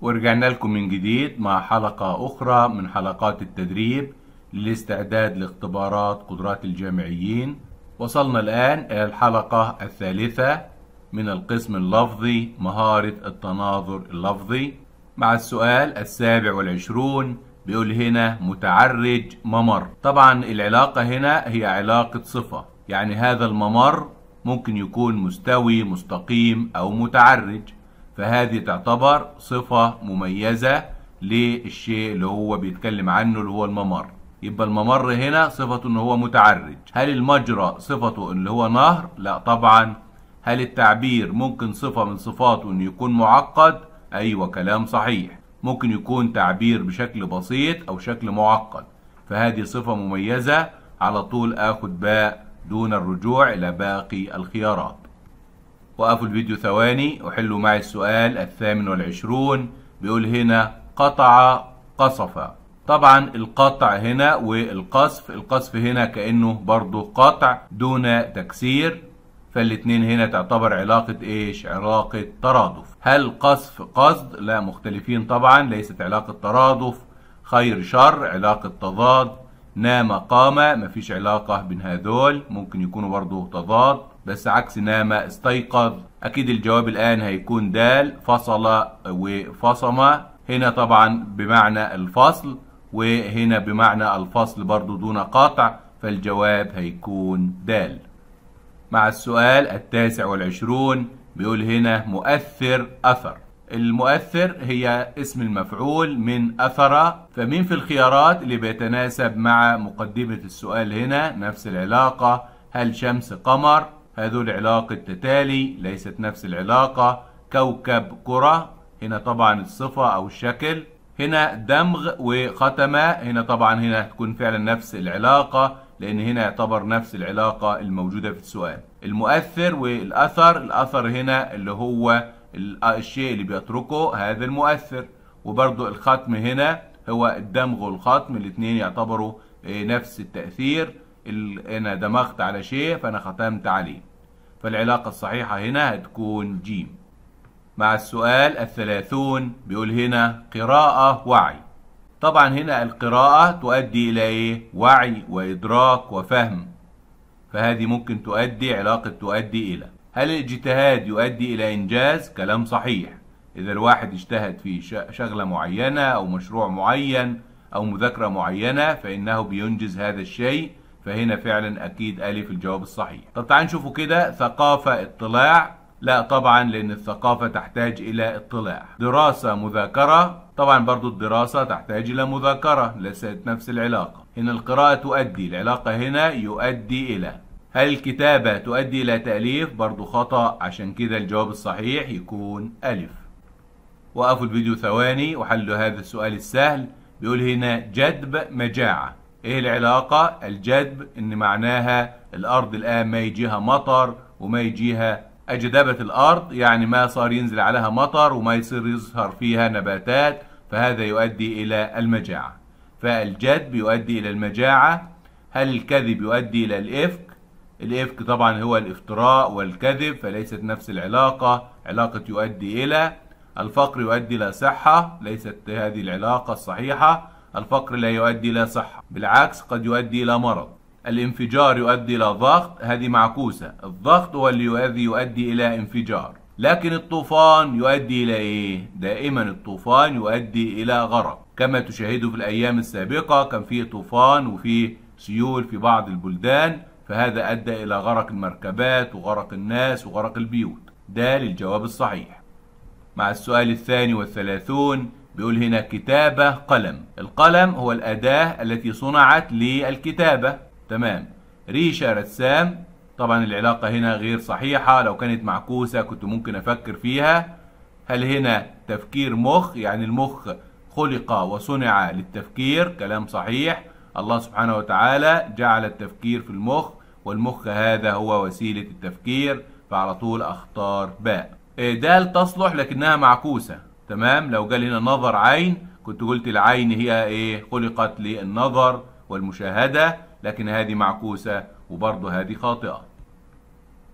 ورجعنا لكم من جديد مع حلقة أخرى من حلقات التدريب للاستعداد لاختبارات قدرات الجامعيين وصلنا الآن إلى الحلقة الثالثة من القسم اللفظي مهارة التناظر اللفظي مع السؤال السابع والعشرون بيقول هنا متعرج ممر طبعا العلاقة هنا هي علاقة صفة يعني هذا الممر ممكن يكون مستوي مستقيم أو متعرج فهذه تعتبر صفة مميزة للشيء اللي هو بيتكلم عنه اللي هو الممر يبقى الممر هنا صفته ان هو متعرج هل المجرى صفته اللي هو نهر لا طبعا هل التعبير ممكن صفة من صفاته ان يكون معقد ايوه كلام صحيح ممكن يكون تعبير بشكل بسيط او شكل معقد فهذه صفة مميزة على طول اخد باء دون الرجوع الى باقي الخيارات وقفوا الفيديو ثواني وحلوا معي السؤال الثامن والعشرون بيقول هنا قطع قصف طبعا القطع هنا والقصف القصف هنا كأنه برضه قطع دون تكسير فالاتنين هنا تعتبر علاقة ايش علاقة ترادف هل قصف قصد لا مختلفين طبعا ليست علاقة ترادف خير شر علاقة تضاد نام قام مفيش علاقة بين هذول ممكن يكونوا برضه تضاد بس عكس نام استيقظ اكيد الجواب الان هيكون دال فصل وفصم هنا طبعا بمعنى الفصل وهنا بمعنى الفصل برضو دون قاطع فالجواب هيكون دال مع السؤال التاسع والعشرون بيقول هنا مؤثر أثر المؤثر هي اسم المفعول من أثر فمين في الخيارات اللي بيتناسب مع مقدمة السؤال هنا نفس العلاقة هل شمس قمر هذول علاقة تتالي ليست نفس العلاقة كوكب كرة هنا طبعا الصفة أو الشكل هنا دمغ وختمة هنا طبعا هنا هتكون فعلا نفس العلاقة لأن هنا يعتبر نفس العلاقة الموجودة في السؤال المؤثر والأثر الأثر هنا اللي هو الشيء اللي بيتركه هذا المؤثر وبرضو الختم هنا هو الدمغ والختم الاثنين يعتبروا إيه، نفس التأثير انا دمغت على شيء فانا ختمت عليه فالعلاقة الصحيحة هنا هتكون جيم مع السؤال الثلاثون بيقول هنا قراءة وعي طبعا هنا القراءة تؤدي إلى إيه؟ وعي وإدراك وفهم فهذه ممكن تؤدي علاقة تؤدي إلى هل الاجتهاد يؤدي إلى إنجاز؟ كلام صحيح إذا الواحد اجتهد في شغلة معينة أو مشروع معين أو مذاكرة معينة فإنه بينجز هذا الشيء فهنا فعلا اكيد الف الجواب الصحيح طب تعالوا نشوفوا كده ثقافة اطلاع لا طبعا لان الثقافة تحتاج الى اطلاع دراسة مذاكرة طبعا برضو الدراسة تحتاج الى مذاكرة ليست نفس العلاقة هنا القراءة تؤدي العلاقة هنا يؤدي الى هل الكتابة تؤدي إلى تأليف؟ برضو خطأ عشان كده الجواب الصحيح يكون ألف وقفوا الفيديو ثواني وحلوا هذا السؤال السهل بيقول هنا جذب مجاعة ايه العلاقة الجذب ان معناها الارض الان ما يجيها مطر وما يجيها اجدبة الارض يعني ما صار ينزل عليها مطر وما يصير يظهر فيها نباتات فهذا يؤدي الى المجاعة فالجذب يؤدي الى المجاعة هل الكذب يؤدي الى الافك الافك طبعا هو الافتراء والكذب فليست نفس العلاقة علاقة يؤدي الى الفقر يؤدي الى صحة ليست هذه العلاقة الصحيحة الفقر لا يؤدي إلى صحة بالعكس قد يؤدي إلى مرض الانفجار يؤدي إلى ضغط هذه معكوسة الضغط هو اللي يؤدي إلى انفجار لكن الطوفان يؤدي إلى إيه؟ دائما الطوفان يؤدي إلى غرق كما تشاهدوا في الأيام السابقة كان في طوفان وفي سيول في بعض البلدان فهذا أدى إلى غرق المركبات وغرق الناس وغرق البيوت ده للجواب الصحيح مع السؤال الثاني والثلاثون بيقول هنا كتابة قلم القلم هو الأداة التي صنعت للكتابة تمام ريشة رسام طبعا العلاقة هنا غير صحيحة لو كانت معكوسة كنت ممكن أفكر فيها هل هنا تفكير مخ يعني المخ خلق وصنع للتفكير كلام صحيح الله سبحانه وتعالى جعل التفكير في المخ والمخ هذا هو وسيلة التفكير فعلى طول أختار باء إيه، دال تصلح لكنها معكوسة تمام لو قال هنا نظر عين كنت قلت العين هي ايه خلقت للنظر والمشاهدة لكن هذه معكوسة وبرضه هذه خاطئة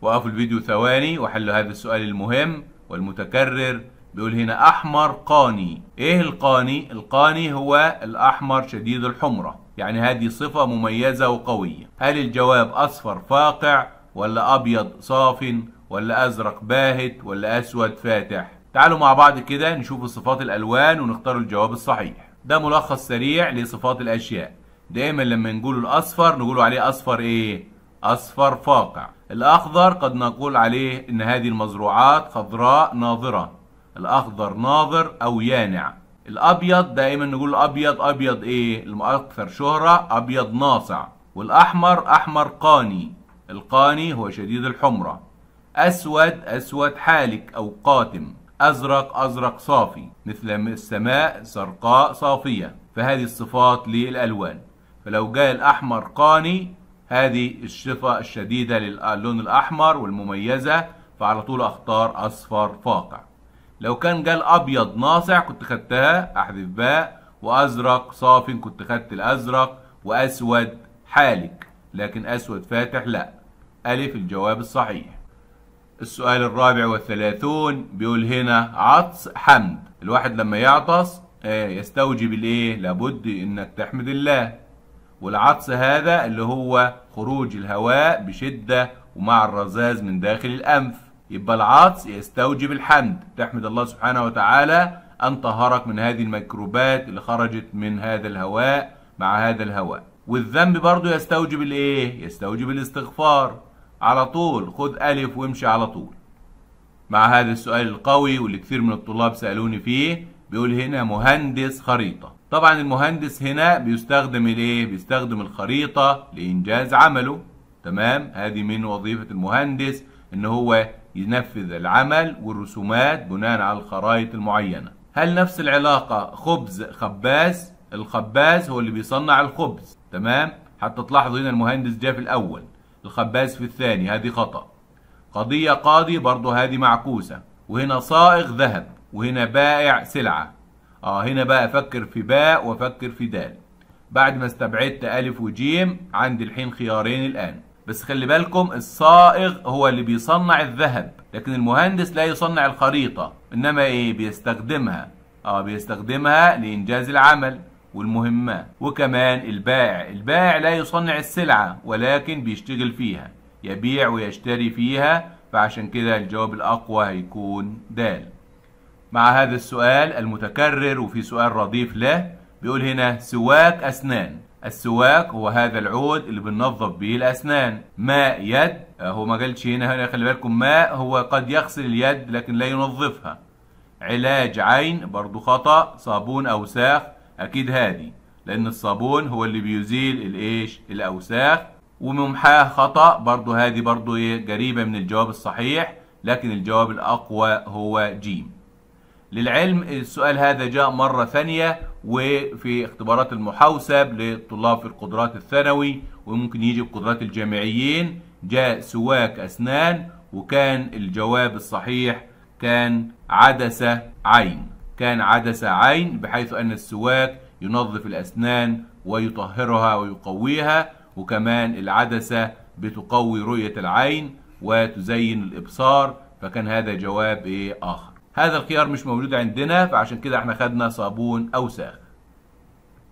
وقفوا الفيديو ثواني وحلوا هذا السؤال المهم والمتكرر بيقول هنا أحمر قاني إيه القاني؟ القاني هو الأحمر شديد الحمرة يعني هذه صفة مميزة وقوية هل الجواب أصفر فاقع ولا أبيض صاف ولا أزرق باهت ولا أسود فاتح؟ تعالوا مع بعض كده نشوف صفات الألوان ونختار الجواب الصحيح ده ملخص سريع لصفات الأشياء دايما لما نقول الأصفر نقول عليه أصفر إيه؟ أصفر فاقع الأخضر قد نقول عليه إن هذه المزروعات خضراء ناظرة الأخضر ناظر أو يانع الأبيض دائما نقول أبيض أبيض إيه؟ الأكثر شهرة أبيض ناصع والأحمر أحمر قاني القاني هو شديد الحمرة أسود أسود حالك أو قاتم أزرق أزرق صافي مثل السماء زرقاء صافية فهذه الصفات للألوان فلو جاء الأحمر قاني هذه الصفة الشديدة للون الأحمر والمميزة فعلى طول أختار أصفر فاقع لو كان جاء الأبيض ناصع كنت خدتها أحذف باء وأزرق صافي كنت خدت الأزرق وأسود حالك لكن أسود فاتح لا ألف الجواب الصحيح السؤال الرابع والثلاثون بيقول هنا عطس حمد الواحد لما يعطس آه، يستوجب الايه لابد انك تحمد الله والعطس هذا اللي هو خروج الهواء بشدة ومع الرزاز من داخل الأنف يبقى العطس يستوجب الحمد تحمد الله سبحانه وتعالى أن طهرك من هذه الميكروبات اللي خرجت من هذا الهواء مع هذا الهواء والذنب برضه يستوجب الايه يستوجب الاستغفار على طول خد ألف وامشي على طول مع هذا السؤال القوي واللي كثير من الطلاب سألوني فيه بيقول هنا مهندس خريطة طبعا المهندس هنا بيستخدم الايه بيستخدم الخريطة لإنجاز عمله تمام هذه من وظيفة المهندس ان هو ينفذ العمل والرسومات بناء على الخرائط المعينة هل نفس العلاقة خبز خباز الخباز هو اللي بيصنع الخبز تمام حتى تلاحظوا هنا المهندس جه في الأول الخباز في الثاني هذه خطأ قضية قاضي برضه هذه معكوسة وهنا صائغ ذهب وهنا بائع سلعة اه هنا بقى افكر في باء وافكر في دال بعد ما استبعدت ألف وجيم عندي الحين خيارين الآن بس خلي بالكم الصائغ هو اللي بيصنع الذهب لكن المهندس لا يصنع الخريطة إنما إيه بيستخدمها آه بيستخدمها لإنجاز العمل والمهمات وكمان البائع البائع لا يصنع السلعة ولكن بيشتغل فيها يبيع ويشتري فيها فعشان كده الجواب الأقوى هيكون د مع هذا السؤال المتكرر وفي سؤال رديف له بيقول هنا سواك أسنان السواك هو هذا العود اللي بننظف به الأسنان ماء يد آه، هو ما قالش هنا هنا خلي بالكم ماء هو قد يغسل اليد لكن لا ينظفها علاج عين برضو خطأ صابون أوساخ اكيد هادي لان الصابون هو اللي بيزيل الايش الاوساخ وممحاه خطا برضو هادي برضو ايه قريبه من الجواب الصحيح لكن الجواب الاقوى هو جيم للعلم السؤال هذا جاء مرة ثانية وفي اختبارات المحوسب للطلاب في القدرات الثانوي وممكن يجي بقدرات الجامعيين جاء سواك أسنان وكان الجواب الصحيح كان عدسة عين كان عدسة عين بحيث أن السواك ينظف الأسنان ويطهرها ويقويها وكمان العدسة بتقوي رؤية العين وتزين الإبصار فكان هذا جواب إيه آخر هذا الخيار مش موجود عندنا فعشان كده احنا خدنا صابون أوساخ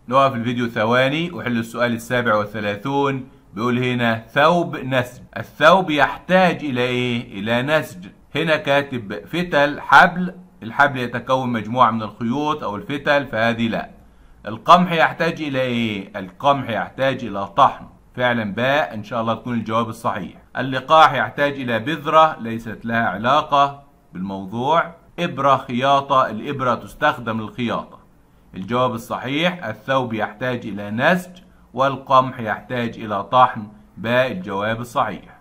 نقف الفيديو ثواني وحل السؤال السابع والثلاثون بيقول هنا ثوب نسج الثوب يحتاج إلى إيه؟ إلى نسج هنا كاتب فتل حبل الحبل يتكون مجموعة من الخيوط أو الفتل فهذه لا القمح يحتاج إلى إيه؟ القمح يحتاج إلى طحن فعلا باء إن شاء الله تكون الجواب الصحيح اللقاح يحتاج إلى بذرة ليست لها علاقة بالموضوع إبرة خياطة الإبرة تستخدم للخياطة الجواب الصحيح الثوب يحتاج إلى نسج والقمح يحتاج إلى طحن باء الجواب الصحيح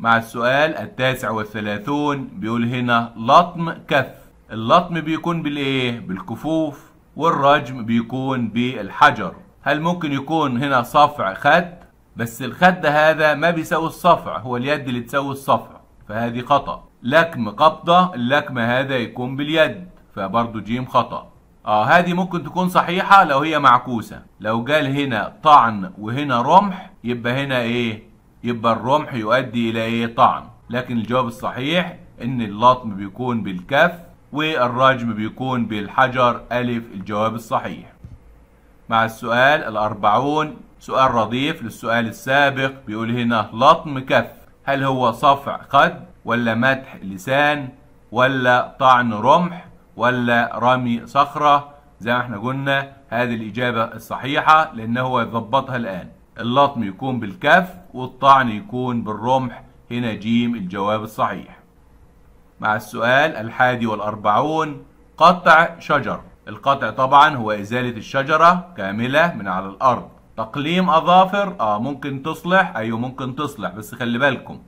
مع السؤال التاسع والثلاثون بيقول هنا لطم كف اللطم بيكون بالايه بالكفوف والرجم بيكون بالحجر هل ممكن يكون هنا صفع خد بس الخد هذا ما بيساوي الصفع هو اليد اللي تساوي الصفع فهذه خطأ لكم قبضة اللكم هذا يكون باليد فبرضه جيم خطأ اه هذه ممكن تكون صحيحة لو هي معكوسة لو قال هنا طعن وهنا رمح يبقى هنا ايه يبقى الرمح يؤدي الى ايه طعن لكن الجواب الصحيح ان اللطم بيكون بالكف والرجم بيكون بالحجر ألف الجواب الصحيح مع السؤال الأربعون سؤال رضيف للسؤال السابق بيقول هنا لطم كف هل هو صفع قد ولا مدح لسان ولا طعن رمح ولا رمي صخرة زي ما احنا قلنا هذه الإجابة الصحيحة لأنه هو يضبطها الآن اللطم يكون بالكف والطعن يكون بالرمح هنا جيم الجواب الصحيح مع السؤال الحادي والأربعون قطع شجر القطع طبعا هو إزالة الشجرة كاملة من على الأرض تقليم أظافر آه ممكن تصلح أيوه ممكن تصلح بس خلي بالكم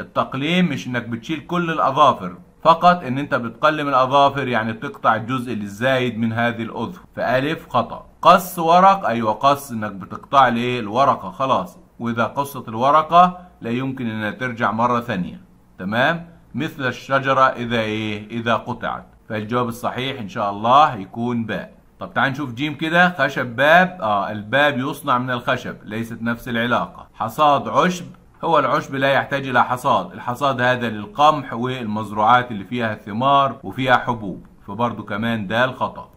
التقليم مش إنك بتشيل كل الأظافر فقط إن أنت بتقلم الأظافر يعني بتقطع الجزء اللي الزايد من هذه الأذن فألف خطأ قص ورق أيوة قص إنك بتقطع ليه الورقة خلاص وإذا قصت الورقة لا يمكن إنها ترجع مرة ثانية تمام مثل الشجرة إذا إيه إذا قطعت فالجواب الصحيح إن شاء الله يكون باء طب تعال نشوف جيم كده خشب باب آه الباب يصنع من الخشب ليست نفس العلاقة حصاد عشب هو العشب لا يحتاج إلى حصاد الحصاد هذا للقمح والمزروعات اللي فيها الثمار وفيها حبوب فبرضه كمان ده الخطأ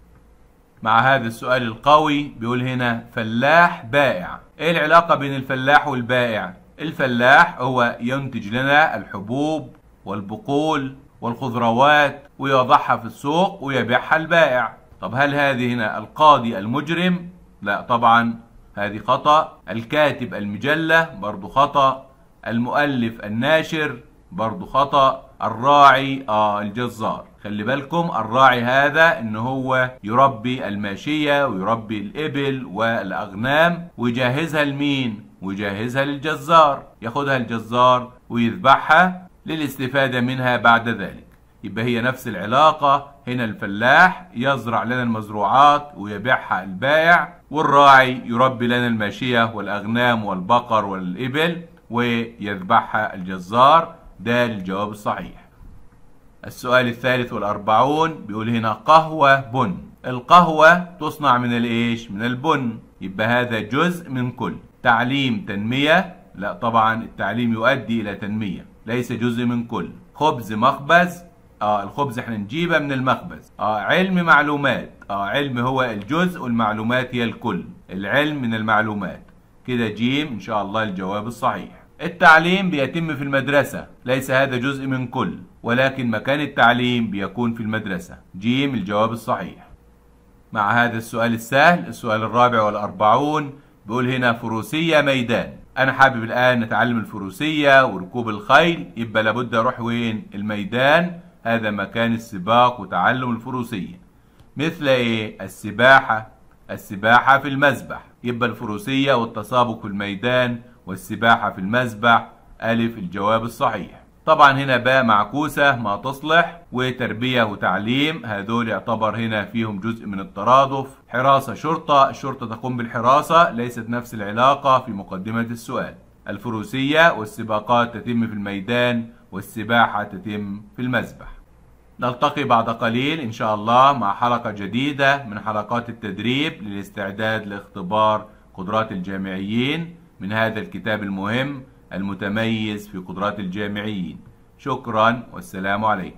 مع هذا السؤال القوي بيقول هنا فلاح بائع ايه العلاقة بين الفلاح والبائع الفلاح هو ينتج لنا الحبوب والبقول والخضروات ويضعها في السوق ويبيعها البائع طب هل هذه هنا القاضي المجرم لا طبعا هذه خطأ الكاتب المجلة برضو خطأ المؤلف الناشر برضو خطأ الراعي آه الجزار خلي بالكم الراعي هذا ان هو يربي الماشية ويربي الإبل والأغنام ويجهزها لمين؟ ويجهزها للجزار ياخدها الجزار ويذبحها للاستفادة منها بعد ذلك يبقى هي نفس العلاقة هنا الفلاح يزرع لنا المزروعات ويبيعها البائع والراعي يربي لنا الماشية والأغنام والبقر والإبل ويذبحها الجزار ده الجواب الصحيح السؤال الثالث والأربعون بيقول هنا قهوة بن القهوة تصنع من الإيش؟ من البن يبقى هذا جزء من كل تعليم تنمية لا طبعا التعليم يؤدي إلى تنمية ليس جزء من كل خبز مخبز آه الخبز احنا نجيبه من المخبز آه علم معلومات آه علم هو الجزء والمعلومات هي الكل العلم من المعلومات كده جيم إن شاء الله الجواب الصحيح التعليم بيتم في المدرسة ليس هذا جزء من كل ولكن مكان التعليم بيكون في المدرسة جيم الجواب الصحيح مع هذا السؤال السهل السؤال الرابع والأربعون بيقول هنا فروسية ميدان أنا حابب الآن نتعلم الفروسية وركوب الخيل يبقى لابد أروح وين الميدان هذا مكان السباق وتعلم الفروسية مثل إيه السباحة السباحة في المسبح يبقى الفروسية والتسابق في الميدان والسباحة في المسبح ألف الجواب الصحيح طبعا هنا باء معكوسة ما تصلح وتربية وتعليم هذول يعتبر هنا فيهم جزء من الترادف حراسة شرطة الشرطة تقوم بالحراسة ليست نفس العلاقة في مقدمة السؤال الفروسية والسباقات تتم في الميدان والسباحة تتم في المسبح نلتقي بعد قليل إن شاء الله مع حلقة جديدة من حلقات التدريب للاستعداد لاختبار قدرات الجامعيين من هذا الكتاب المهم المتميز في قدرات الجامعيين شكرا والسلام عليكم